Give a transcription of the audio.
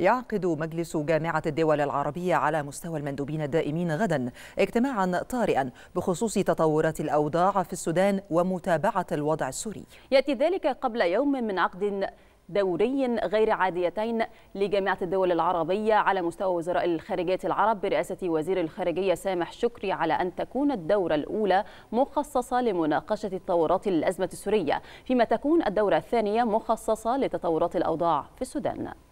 يعقد مجلس جامعة الدول العربية على مستوى المندوبين الدائمين غدا اجتماعا طارئا بخصوص تطورات الأوضاع في السودان ومتابعة الوضع السوري يأتي ذلك قبل يوم من عقد دوري غير عاديتين لجامعة الدول العربية على مستوى وزراء الخارجية العرب برئاسة وزير الخارجية سامح شكري على أن تكون الدورة الأولى مخصصة لمناقشة تطورات الأزمة السورية فيما تكون الدورة الثانية مخصصة لتطورات الأوضاع في السودان